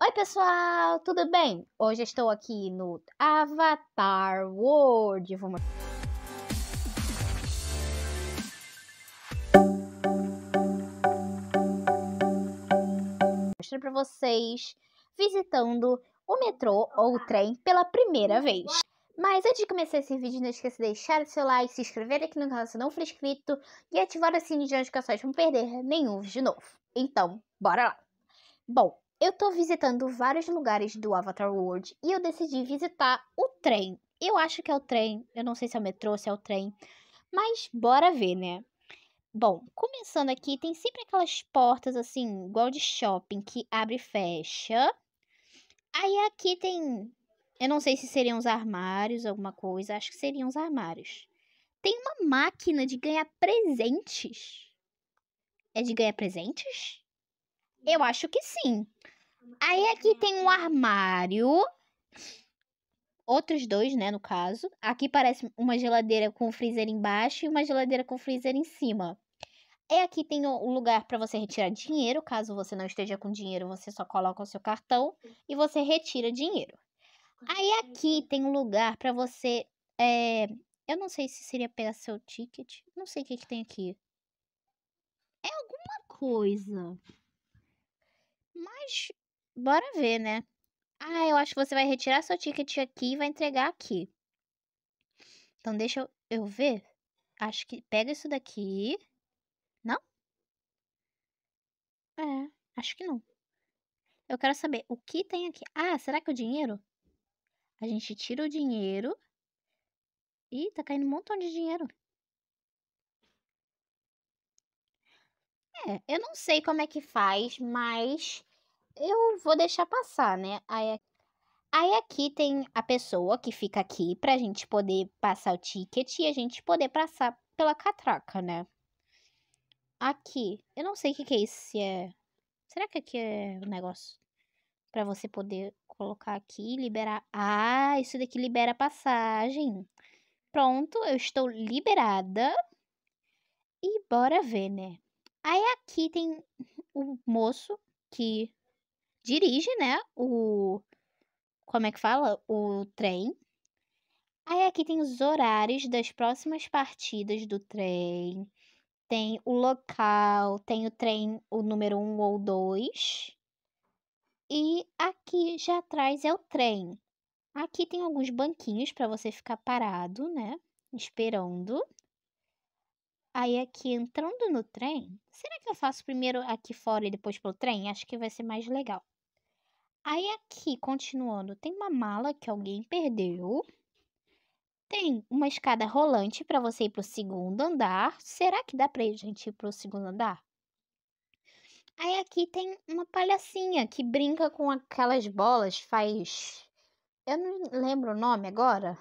Oi, pessoal, tudo bem? Hoje estou aqui no Avatar World. Vamos... Mostrar para vocês visitando o metrô ou o trem pela primeira vez. Mas antes de começar esse vídeo, não esqueça de deixar o seu like, se inscrever aqui no canal se não for inscrito e ativar o sininho de notificações para não perder nenhum vídeo novo. Então, bora lá! Bom, eu tô visitando vários lugares do Avatar World e eu decidi visitar o trem. Eu acho que é o trem, eu não sei se é o metrô, se é o trem, mas bora ver, né? Bom, começando aqui, tem sempre aquelas portas assim, igual de shopping, que abre e fecha. Aí aqui tem, eu não sei se seriam os armários, alguma coisa, acho que seriam os armários. Tem uma máquina de ganhar presentes. É de ganhar presentes? Eu acho que sim. Aí aqui tem um armário. Outros dois, né, no caso. Aqui parece uma geladeira com freezer embaixo e uma geladeira com freezer em cima. E aqui tem um lugar para você retirar dinheiro. Caso você não esteja com dinheiro, você só coloca o seu cartão e você retira dinheiro. Aí aqui tem um lugar para você. É... Eu não sei se seria pegar seu ticket. Não sei o que, que tem aqui. É alguma coisa. Mas Bora ver, né? Ah, eu acho que você vai retirar seu ticket aqui e vai entregar aqui. Então deixa eu, eu ver. Acho que pega isso daqui. Não? É, acho que não. Eu quero saber o que tem aqui. Ah, será que é o dinheiro? A gente tira o dinheiro. Ih, tá caindo um montão de dinheiro. É, eu não sei como é que faz, mas eu vou deixar passar, né? Aí, aí aqui tem a pessoa que fica aqui pra gente poder passar o ticket e a gente poder passar pela catraca, né? Aqui, eu não sei o que, que é isso, se é... Será que aqui é o um negócio para você poder colocar aqui e liberar? Ah, isso daqui libera passagem. Pronto, eu estou liberada. E bora ver, né? Aí aqui tem o moço que dirige, né? O. Como é que fala? O trem. Aí aqui tem os horários das próximas partidas do trem. Tem o local, tem o trem, o número 1 um ou 2. E aqui já atrás é o trem. Aqui tem alguns banquinhos para você ficar parado, né? Esperando. Aí aqui entrando no trem, será que eu faço primeiro aqui fora e depois pelo trem? Acho que vai ser mais legal. Aí aqui, continuando, tem uma mala que alguém perdeu. Tem uma escada rolante para você ir pro segundo andar. Será que dá para gente ir pro segundo andar? Aí aqui tem uma palhacinha que brinca com aquelas bolas, faz. Eu não lembro o nome agora.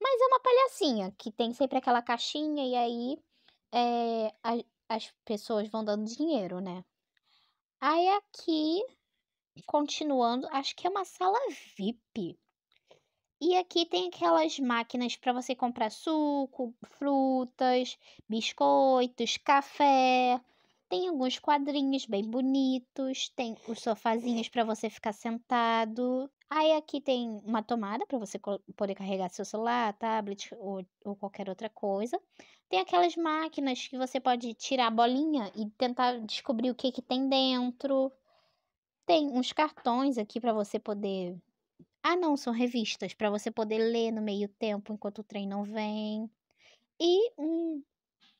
Mas é uma palhacinha que tem sempre aquela caixinha e aí é, a, as pessoas vão dando dinheiro, né? Aí aqui continuando, acho que é uma sala VIP. E aqui tem aquelas máquinas para você comprar suco, frutas, biscoitos, café. Tem alguns quadrinhos bem bonitos, tem os sofazinhos para você ficar sentado. Aí aqui tem uma tomada para você poder carregar seu celular, tablet ou, ou qualquer outra coisa. Tem aquelas máquinas que você pode tirar a bolinha e tentar descobrir o que, que tem dentro. Tem uns cartões aqui para você poder. Ah, não, são revistas para você poder ler no meio tempo enquanto o trem não vem. E um,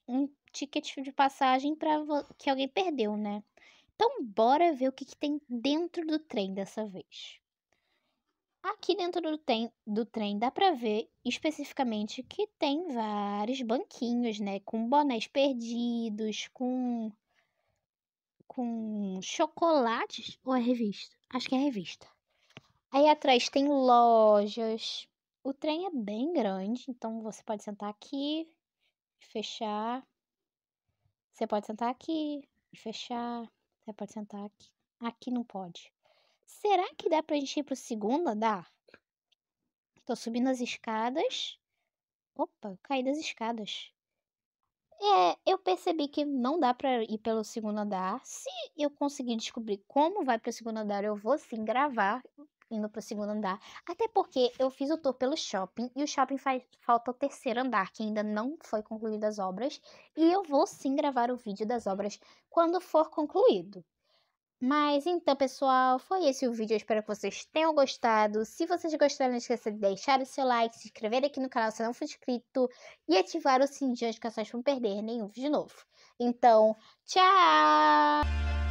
um ticket de passagem para que alguém perdeu, né? Então, bora ver o que, que tem dentro do trem dessa vez. Aqui dentro do, tem, do trem dá para ver especificamente que tem vários banquinhos, né? Com bonés perdidos, com com chocolates ou é revista? Acho que é revista. Aí atrás tem lojas. O trem é bem grande, então você pode sentar aqui, e fechar. Você pode sentar aqui e fechar. Você pode sentar aqui. Aqui não pode. Será que dá pra gente ir pro segundo andar? Tô subindo as escadas. Opa, caí das escadas. É, eu percebi que não dá para ir pelo segundo andar. Se eu conseguir descobrir como vai para o segundo andar, eu vou sim gravar indo para o segundo andar. Até porque eu fiz o tour pelo shopping e o shopping faz falta o terceiro andar, que ainda não foi concluído as obras, e eu vou sim gravar o vídeo das obras quando for concluído. Mas então, pessoal, foi esse o vídeo. Eu espero que vocês tenham gostado. Se vocês gostaram, não esqueça de deixar o seu like, se inscrever aqui no canal se não for inscrito e ativar o sininho de notificações para não perder nenhum vídeo novo. Então, tchau!